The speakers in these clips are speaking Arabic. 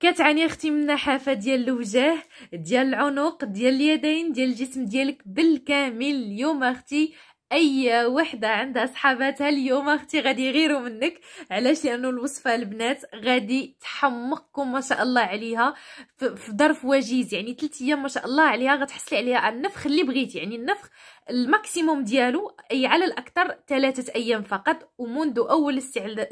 كتعاني اختي من النحافه ديال الوجه ديال العنق ديال اليدين ديال الجسم ديالك بالكامل اليوم اختي اي وحده عندها صحاباتها اليوم اختي غادي يغيروا منك علاش لانه الوصفه البنات غادي تحمقكم ما شاء الله عليها في ظرف وجيز يعني 3 ايام ما شاء الله عليها غتحصلي عليها النفخ اللي بغيتي يعني النفخ الماكسيموم ديالو اي على الاكثر ثلاثة ايام فقط ومنذ اول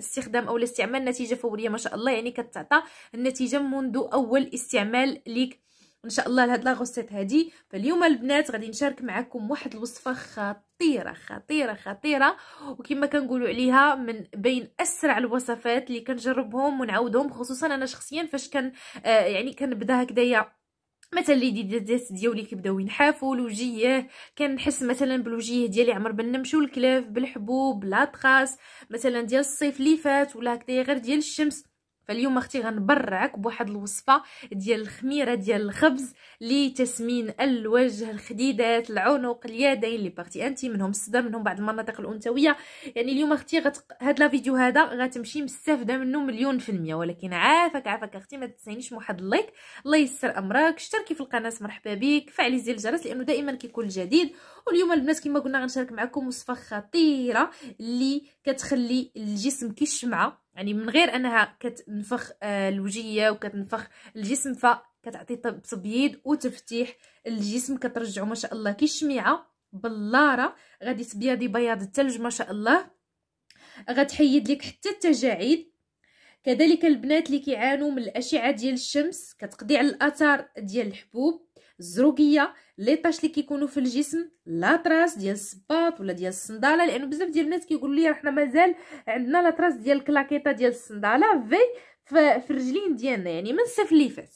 استخدام او الاستعمال نتيجه فوريه ما شاء الله يعني كتعطى النتيجه منذ اول استعمال ليك وان شاء الله لهاد لاغوسيت هادي فاليوم البنات غادي نشارك معكم واحد الوصفه خطيره خطيره خطيره وكما كنقولوا عليها من بين اسرع الوصفات اللي كنجربهم ونعاودهم خصوصا انا شخصيا فاش كان آه يعني كنبدا هكذايا مثلا لي ديدات ديالي كيبداو ينحافوا الوجيه كنحس مثلا بالوجيه ديالي عمر بنمشيو الكلاف بالحبوب لاطراس مثلا ديال الصيف اللي فات ولا هكذا غير ديال الشمس فاليوم اختي غنبرعك بواحد الوصفه ديال الخميره ديال الخبز لتسمين الوجه الخديدات العنق اليدين لي بارتي انتي منهم الصدر منهم بعض المناطق الانثويه يعني اليوم اختي غت... هاد لا فيديو هذا غتمشي مستافده منه مليون في المية ولكن عافاك عافاك اختي ما تنسينيش واحد اللايك الله يسر امرك اشتركي في القناه مرحبا بك فعلي زر الجرس لانه دائما كيكون جديد واليوم البنات كما قلنا غنشارك معكم وصفه خطيره اللي كتخلي الجسم كيشمع يعني من غير انها كتنفخ آه، الوجيه وكتنفخ الجسم فكتعطي تبييض وتفتيح الجسم كترجعو ما شاء الله كي الشميعه بلاره غادي تبيضي بياض الثلج ما شاء الله غتحيد لك حتى التجاعيد كذلك البنات اللي كيعانوا من الاشعه ديال الشمس كتقضي على الاثار ديال الحبوب الزروقيه لي طاش اللي كيكونوا في الجسم لا تراس ديال الصباط ولا ديال الصنداله لانه بزاف ديال الناس كيقولوا لي احنا مازال عندنا لا تراس ديال الكلاكيطه ديال الصنداله في في الرجلين ديالنا يعني من الصيف اللي فات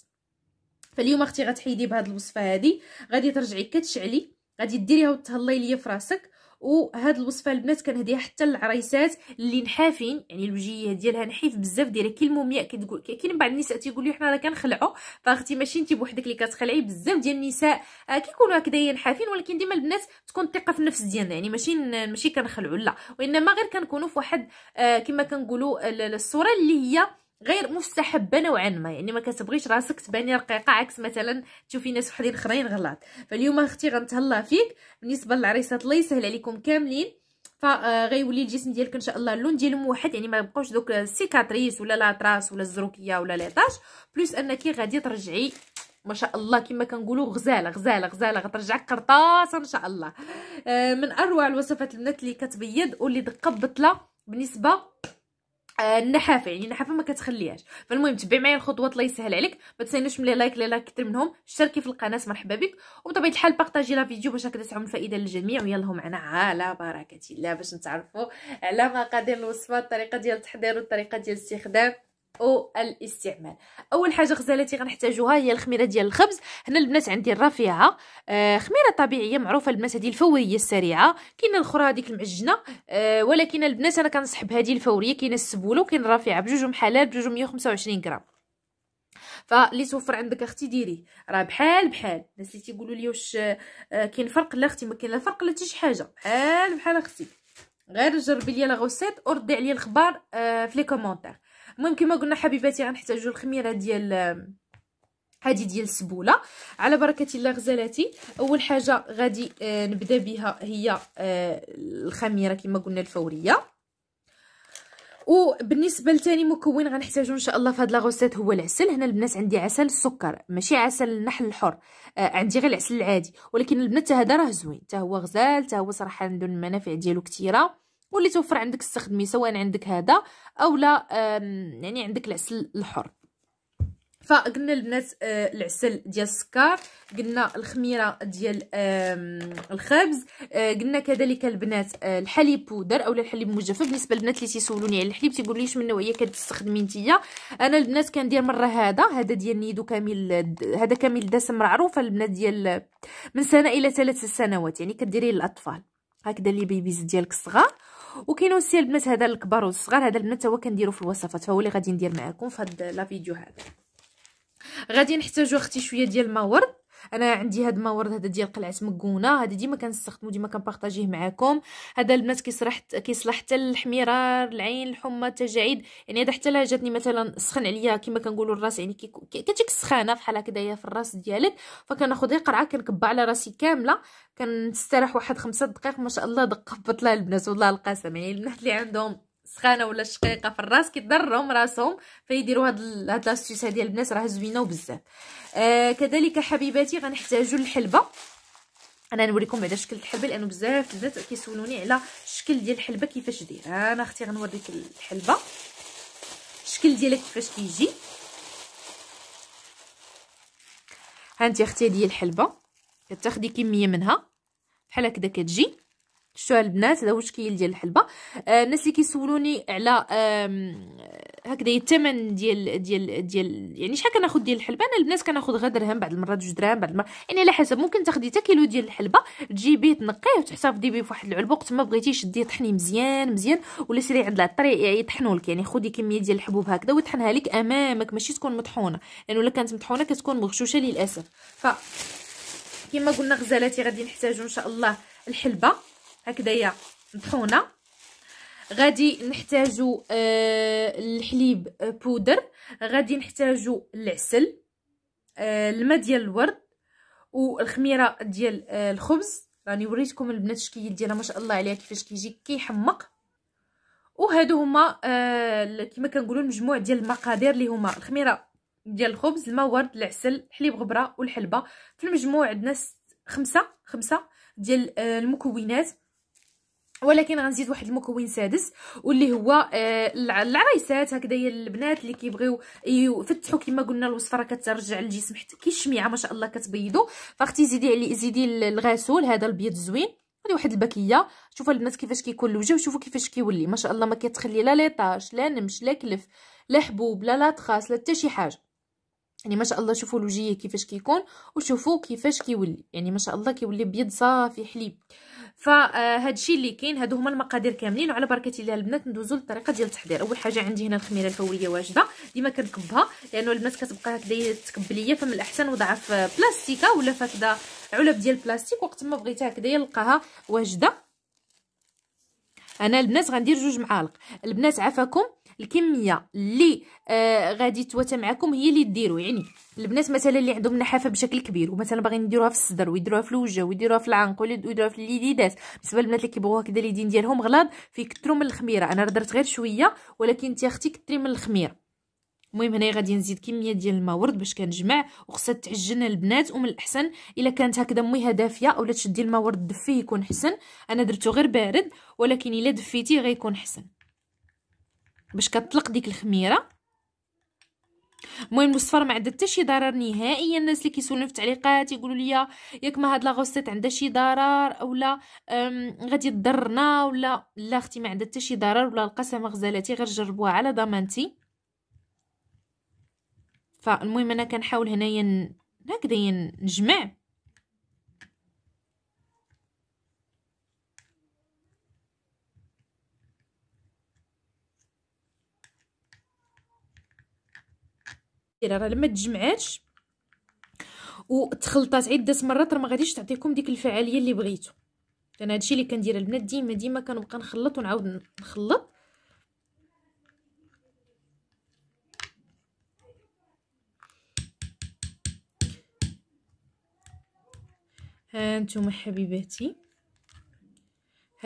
فاليوم اختي غتحيدي بهاد الوصفه هذه غادي ترجعي كتشعلي غادي ديريها وتهلاي ليا في راسك وهاد الوصفه البنات كنهديها حتى للعريسات اللي نحافين يعني الوجيه ديالها نحيف بزاف دايره كي المومياء كتقول كاين بعض النساء تيقول لي حنا راه كنخلعوا فاختي ماشي انت بوحدك اللي كتخلعي بزاف ديال النساء آه، كيكونوا هكذا نحافين ولكن ديما البنات تكون الثقه في النفس ديالنا يعني ماشي ماشي كنخلعوا لا وانما غير كنكونوا في واحد آه، كما كنقولوا الصوره اللي هي غير مستحبه نوعا ما يعني ما كتبغيش راسك تباني رقيقه عكس مثلا تشوفي ناس وحدين اخرين غلط فاليوم اختي غنتهلا فيك بالنسبه للعريسات الله يسهل عليكم كاملين فغيولي آه، الجسم ديالك ان شاء الله اللون ديالو موحد يعني ما يبقاوش دوك السيكاتريس ولا لاطراس ولا الزروكيه ولا ليطاش بلوس انك غادي ترجعي ما شاء الله كما كنقولوا غزاله غزاله غزاله غترجع قرطاسه ان شاء الله آه، من اروع الوصفات البنات اللي كتبيض واللي دقه بطله بالنسبه آه، النحافه يعني النحافه ما كتخليهاش فالمهم تبعي معايا الخطوات الله يسهل عليك ما تنساوش ملي لايك لي لايك كثر منهم اشتركي في القناه مرحبا بك وبطبيعه الحال بارطاجي لا فيديو باش هكذا تعم الفائده للجميع ويلا معنا على بركه الله باش نتعرفوا على مقادير الوصفه الطريقه ديال التحضير والطريقه ديال الاستخدام او الاستعمال اول حاجه غزالتي غنحتاجوها هي الخميره ديال الخبز هنا البنات عندي الرفيعه آه خميره طبيعيه معروفه البنات هذه الفوريه السريعه كاينه الاخرى هذيك المعجنه آه ولكن البنات انا كنصحب هذه الفوريه كاينه السبوله وكاين الرفيعه بجوجهم حلال بجوجهم 125 غرام فلي توفر عندك اختي ديريه راه بحال بحال الناس اللي تيقولوا لي واش آه، كاين فرق لا اختي ما كاين لا فرق لا حتى شي حاجه بحال بحال اختي غير جربي لي لا غوسيت وردي عليا الخبر آه، في لي كومونتير المهم كما قلنا حبيباتي غنحتاجو الخميره ديال هادي ديال السبوله على بركه الله غزالاتي اول حاجه غادي آه، نبدا بها هي آه، الخميره كما قلنا الفوريه وبالنسبه لثاني مكون غنحتاجو ان شاء الله في هاد لاغوسيت هو العسل هنا البنات عندي عسل السكر ماشي عسل النحل الحر آه عندي غير العسل العادي ولكن البنات هذا راه زوين حتى هو غزال حتى هو صراحه عنده المنافع ديالو كثيره واللي توفر عندك استخدمي سواء عندك هذا اولا يعني عندك العسل الحر فقلنا البنات آه العسل ديال السكر قلنا الخميره ديال آه الخبز آه قلنا كذلك البنات آه، الحليب بودر اولا الحليب مجفف بالنسبه للبنات اللي تيسولوني على الحليب تيقول ليش من نوعيه كتستخدمي نتيا انا البنات كندير مره هذا هذا ديال نيدو كامل هذا كامل دسم معروفه البنات ديال من سنه الى ثلاث سنوات يعني كديريه للاطفال هكذا لي بيبيز ديالك الصغار وكاينه سي البنات هذا الكبار والصغار هذا البنات هو كنديرو في الوصفات فهو اللي غادي ندير معاكم في هاد لا فيديو هذا غادي نحتاجو اختي شويه ديال الماورد انا عندي هاد المورد هذا ديال قلعه مكونه هذا ديما كنستخدمو ديما كنبارطاجيه معاكم هذا البنات كيصلح كيصلح حتى الحميرار العين الحمى التجاعيد يعني هذا حتى لا جاتني مثلا سخن عليا كما كنقولوا الراس يعني كتجيك سخانه بحال هكذايا في الراس ديالك فكناخذ قرعه كنكبها على راسي كامله كنستراح واحد خمسة دقائق ما شاء الله دقه بطله البنات والله القسم يعني البنات اللي عندهم السخانه ولا الشقيقه في الراس كيضرهم راسهم فيديروا هاد هاد لاستيس هادي البنات راه زوينه وبزاف آه كذلك حبيباتي غنحتاجوا الحلبه انا نوريكم بعدا شكل الحلبه لانه بزاف البنات كيسولوني على الشكل ديال الحلبه كيفاش دير انا اختي غنوريك الحلبه الشكل ديالها كيفاش كيجي هانتي اختي هادي الحلبه كتاخدي كميه منها بحال هكذا كتجي شتو البنات هذا هو الشكل ديال الحلبه آه الناس اللي كيسولوني على آه هكذا الثمن ديال ديال ديال يعني شحال كناخذ ديال الحلبه انا البنات كناخذ غير درهم بعض المرات جوج درهم بعض المرات يعني على حسب ممكن تاخدي حتى كيلو ديال الحلبه تجيبيه تنقيه وتحتفظي به فواحد العلبه وقت ما بغيتي شدي طحني مزيان مزيان ولا سيري عند العطري يعني يطحنوا لك يعني خدي كميه ديال الحبوب هكذا ويطحنها لك امامك ماشي تكون مطحونه لانه يعني الا كانت مطحونه كتكون مغشوشه للاسف ف كما قلنا غزالاتي غادي نحتاجو ان شاء الله الحلبه هكذايا مطحونه غادي نحتاجو آه الحليب آه، بودر غادي نحتاجو العسل آه الماء ديال الورد والخميره ديال آه، الخبز راني وريتكم البنات الشكيل ديالها ما شاء الله عليها كيفاش كيجي كيحمق وهادو هما آه كما كنقولوا المجموع ديال المقادير اللي هما الخميره ديال الخبز الماء ورد العسل حليب غبره والحلبه في المجموع عندنا خمسة خمسة ديال آه، المكونات ولكن غنزيد واحد المكون سادس واللي هو آه، العرايسات هكذا هي البنات اللي كيبغيو يفتحوا كما قلنا الوصفه راه كترجع الجسم حتى كيشميعه ما شاء الله كتبيضو فاختي زيدي عليه زيدي الغاسول هذا البيض زوين هذه واحد البكيه شوفوا البنات كيفاش كيكون الوجه وشوفوا كيفاش كيولي ما شاء الله ما كتخلي لا ليطاج لا نمش لا كلف لا حبوب لا لاطخاس لا حتى شي حاجه يعني ما شاء الله شوفوا الوجه كيفاش كيكون وشوفوا كيفاش كيولي يعني ما شاء الله كيولي بيض صافي حليب آه فهاد الشيء اللي كاين هادو هما المقادير كاملين وعلى بركه الله البنات ندوزو للطريقه ديال التحضير اول حاجه عندي هنا الخميره الفوريه واجده ديما كنكبها لانه البنات كتبقى هكذا ليا فمن الاحسن وضعها في بلاستيكه ولا فاكده علب ديال البلاستيك وقت ما بغيتها هكدا يلقاها واجده انا البنات غندير جوج معالق البنات عفاكم الكميه اللي آه غادي تواتى معكم هي اللي ديروا يعني البنات مثلا اللي عندهم نحافه بشكل كبير ومثلا باغيين يديروها في الصدر ويديروها في الوجه ويديروها في العنق ويديروها في اليديدات بالنسبه للبنات اللي كيبغوا هكذا اليدين ديالهم غلاض فيكثروا من الخميره انا درت غير شويه ولكن انت اختي كثري من الخميره المهم هنايا غادي نزيد كميه ديال الماء ورد باش كنجمع وخصها تعجن البنات ومن الاحسن الا كانت هكذا ميها دافيه اولا تشدي الماء ورد دفيه يكون حسن انا درتو غير بارد ولكن الا دفيتيه غيكون حسن باش كطلق ديك الخميره المهم الوصفه ما عندها حتى شي ضرر نهائيا الناس اللي كيسولوني في التعليقات يقولوا لي ياك ما هاد لا غوسيت عندها شي ضرر اولا غادي تضرنا ولا لا اختي ما عندها حتى شي ضرر ولا القسم غزالتي غير جربوها على ضمانتي فالمهم انا كنحاول هنايا هكذا نجمع كبيره راه لما تجمعاتش وتخلطات عده مرات راه ما غاديش تعطيكم ديك الفعاليه اللي بغيتو انا هادشي اللي كندير البنات ديما ديما كنبقى نخلط ونعاود نخلط ها انتم حبيباتي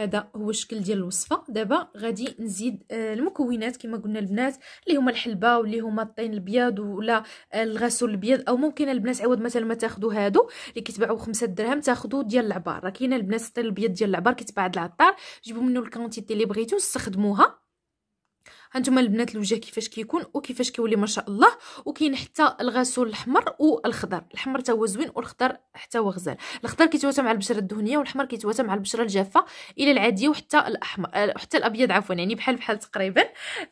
هذا هو الشكل ديال الوصفه دابا غادي نزيد آه، المكونات كما قلنا البنات اللي هما الحلبه واللي هما الطين الابيض ولا آه، الغسول الابيض او ممكن البنات عوض مثلا ما تاخذوا هادو اللي كيتباعوا بخمسة درهم تاخذوا ديال العبار راه كاينه البنات الطين الابيض ديال العبار كيتباع عند العطار جيبوا منه الكونتيتي اللي بغيتو استخدموها هانتوما البنات الوجه كيفاش كيكون وكيفاش كيولي ما شاء الله وكاين حتى الغاسول الاحمر والخضر الاحمر حتى هو زوين والخضر حتى هو غزال الخضر كيتواتى مع البشره الدهنيه والاحمر كيتواتى مع البشره الجافه الى العاديه وحتى الاحمر حتى الابيض عفوا يعني بحال بحال تقريبا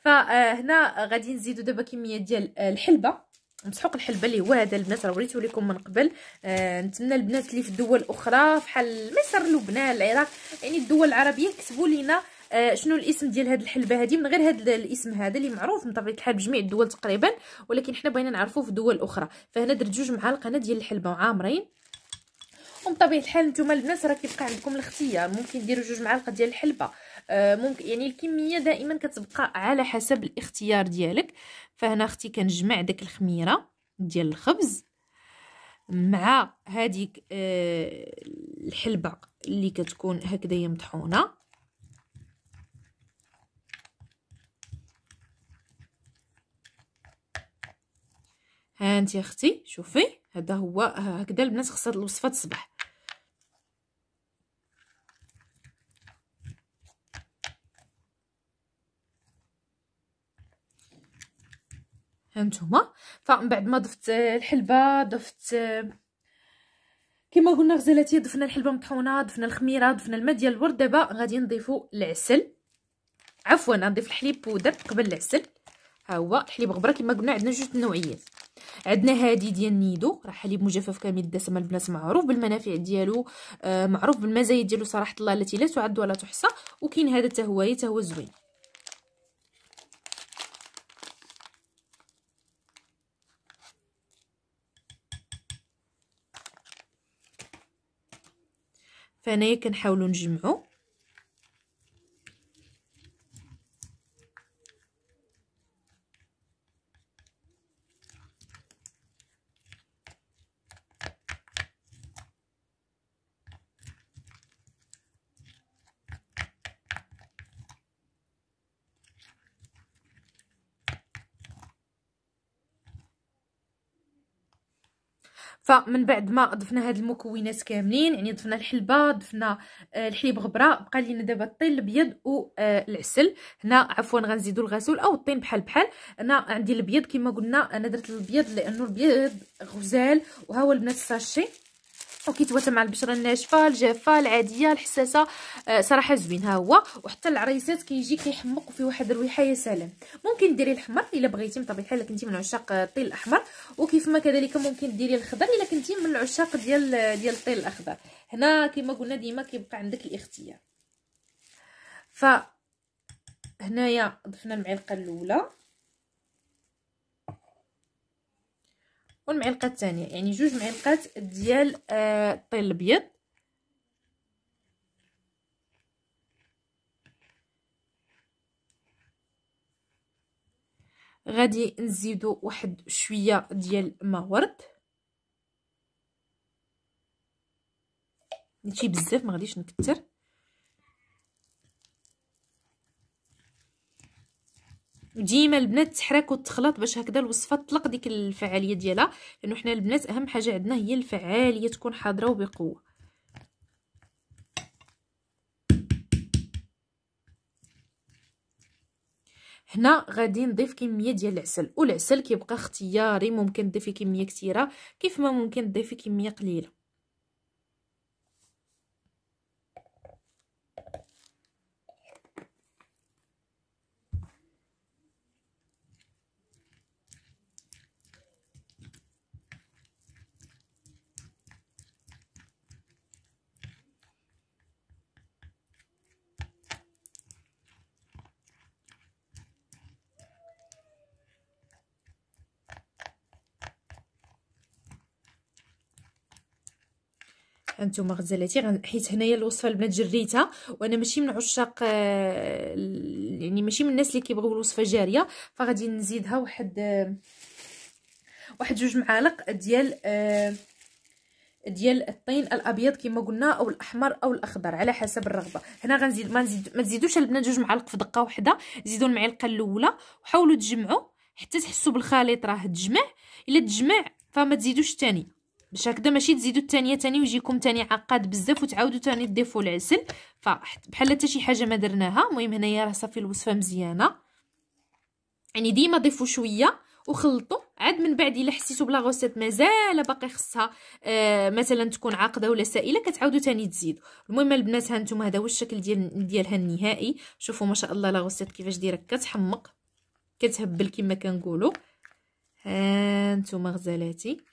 فهنا غادي نزيدو دابا كميه ديال الحلبه مسحوق الحلبه اللي هو هذا البنات راه وريته لكم من قبل آه نتمنى البنات اللي في دول اخرى بحال مصر لبنان العراق يعني الدول العربيه كتبوا لينا آه شنو الاسم ديال هاد الحلبه هادي من غير هاد الاسم هذا اللي معروف من طبيعه الحال بجميع الدول تقريبا ولكن حنا بغينا نعرفوه في دول اخرى فهنا درت جوج معالق هنا ديال الحلبه وعامرين ومن طبيعه الحال نتوما البنات راه كيبقى عندكم الاختيار ممكن ديروا جوج معالق ديال الحلبه آه ممكن يعني الكميه دائما كتبقى على حسب الاختيار ديالك فهنا اختي كنجمع داك الخميره ديال الخبز مع هذيك آه الحلبه اللي كتكون هكذا هي مطحونه ها انت اختي شوفي هذا هو هكذا البنات خصها الوصفه تصبح هانتوما فمن بعد ما ضفت الحلبه ضفت كما قلنا غزالاتي ضفنا الحلبه مطحونه ضفنا الخميره ضفنا الماء ديال الورد دابا غادي نضيفو العسل عفوا نضيف الحليب بودر قبل العسل ها هو الحليب غبره كما قلنا عندنا جوج نوعيات عندنا هادي ديال نيدو راه حليب مجفف كامل الدسم البنات معروف بالمنافع ديالو آه معروف بالمزايا ديالو صراحه الله التي لا تعد ولا تحصى وكاين هذا حتى هو حتى هو زوين فانايا كنحاولوا نجمعوا فمن بعد ما ضفنا هاد المكونات كاملين يعني ضفنا الحلبه ضفنا آه، الحليب غبره بقى لينا دابا الطين الابيض والعسل آه، هنا عفوا غنزيدو الغسول او الطين بحال بحال انا عندي الابيض كما قلنا انا درت الابيض لانه الابيض غزال وها هو البنات الساشي وكيتواتى مع البشره الناشفه الجافه العاديه الحساسه آه صراحه زوين ها هو وحتى العريسات كيجي كي كيحمق فيه واحد الريحه يا سلام ممكن ديري الاحمر الا بغيتي بطبيعه الحال كنتي من عشاق الطين الاحمر وكيف ما كذلك ممكن ديري الخضر الا كنتي من العشاق ديال ديال الطين الاخضر هنا كما قلنا ديما كيبقى عندك الاختيار ف هنايا ضفنا المعلقه الاولى والمعلقه الثانيه يعني جوج معلقات ديال الطين آه، الابيض غادي نزيدو واحد شويه ديال ما ورد ماشي بزاف ما غاديش نكثر وديما البنات تحرك وتخلط باش هكذا الوصفه تطلق ديك الفعاليه ديالها لانه حنا البنات اهم حاجه عندنا هي الفعاليه تكون حاضره وبقوه هنا غادي نضيف كميه ديال العسل والعسل كيبقى اختياري ممكن تضيفي كميه كثيره كيف ما ممكن تضيفي كميه قليله انتم غزالاتي حيت هنايا الوصفه البنات جريتها وانا ماشي من عشاق آه، يعني ماشي من الناس اللي كيبغيو الوصفه جاريه فغادي نزيدها واحد آه، واحد جوج معالق ديال آه، ديال الطين الابيض كما قلنا او الاحمر او الاخضر على حسب الرغبه هنا غنزيد ما نزيد ما تزيدوش البنات جوج معالق في دقه واحده زيدوا المعلقه الاولى وحاولوا تجمعوا حتى تحسوا بالخليط راه تجمع الا تجمع فما تزيدوش الثاني باش هكذا ماشي تزيدوا الثانيه ثاني ويجيكم ثاني عقاد بزاف وتعاودوا ثاني تضيفوا العسل فبحال حتى شي حاجه ما درناها المهم هنايا راه صافي الوصفه مزيانه يعني ديما ضيفوا شويه وخلطوا عاد من بعد الا حسيتوا بلا غوسيت مازال باقي خصها آه مثلا تكون عاقده ولا سائله كتعاودوا تاني تزيدوا المهم البنات ها نتوما هذا هو الشكل ديال ديالها النهائي شوفوا ما شاء الله لا غوسيت كيفاش دايره كتحمق كتهبل كما كنقولوا ها نتوما غزالاتي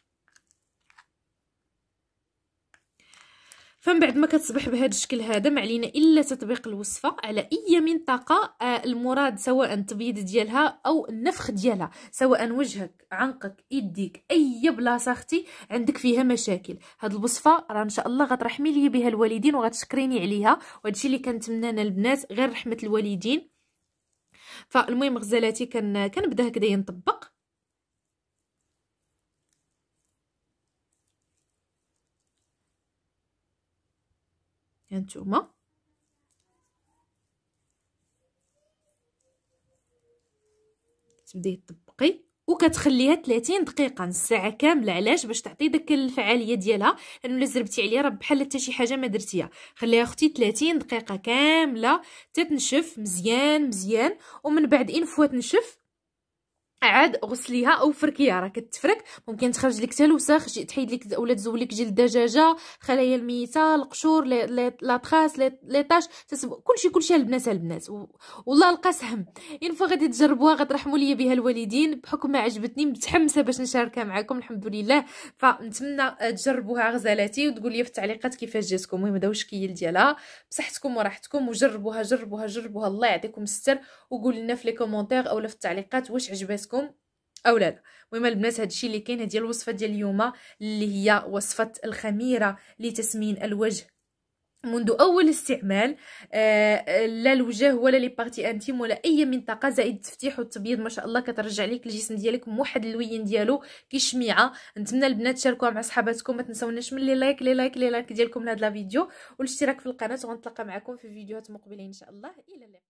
فمن بعد ما كتصبح بهذا الشكل هذا ما علينا الا تطبيق الوصفه على اي منطقه آه، المراد سواء التبييض ديالها او النفخ ديالها سواء وجهك عنقك يديك اي بلاصه اختي عندك فيها مشاكل هاد الوصفه راه ان شاء الله غترحمي لي بها الوالدين وغتشكريني عليها الشيء اللي كنتمنى انا البنات غير رحمه الوالدين فالمهم غزالاتي كان كنبدا هكذا نطبق هانتوما تبداي تطبقي وكتخليها 30 دقيقه نص ساعه كامله علاش باش تعطي داك الفعاليه ديالها لانه الا زربتي عليها راه بحال حتى شي حاجه ما درتيها خليها اختي 30 دقيقه كامله تتنشف مزيان مزيان ومن بعد ان فوا تنشف عاد غسليها او فركيها راه كتفرك ممكن تخرج لك حتى الوسخ تحيد لك ولا تزول لك جلد الدجاجه خلايا الميته القشور لا تراس لي طاش كلشي كلشي البنات البنات والله لقى سهم ان فوا غادي تجربوها غترحموا لي بها الوالدين بحكم ما عجبتني متحمسه باش نشاركها معكم الحمد لله فنتمنى تجربوها غزالاتي وتقول لي في التعليقات كيفاش جاتكم المهم هذا هو الشكل ديالها بصحتكم وراحتكم وجربوها جربوها جربوها الله يعطيكم الستر وقول لنا في لي كومونتير اولا في التعليقات واش عجبتكم عجبتكم او لا لا المهم البنات الشيء اللي كاين هذه الوصفه ديال اليوم اللي هي وصفه الخميره لتسمين الوجه منذ اول استعمال آه, آه، لا الوجه ولا لي بارتي انتيم ولا اي منطقه زائد التفتيح والتبييض ما شاء الله كترجع لك الجسم ديالك موحد اللوين ديالو كي نتمنى البنات تشاركوها مع صحاباتكم ما تنساوناش من لي لايك لي لايك لي لايك ديالكم لهاد لا فيديو والاشتراك في القناه وغنتلاقى معكم في فيديوهات مقبله ان شاء الله الى اللقاء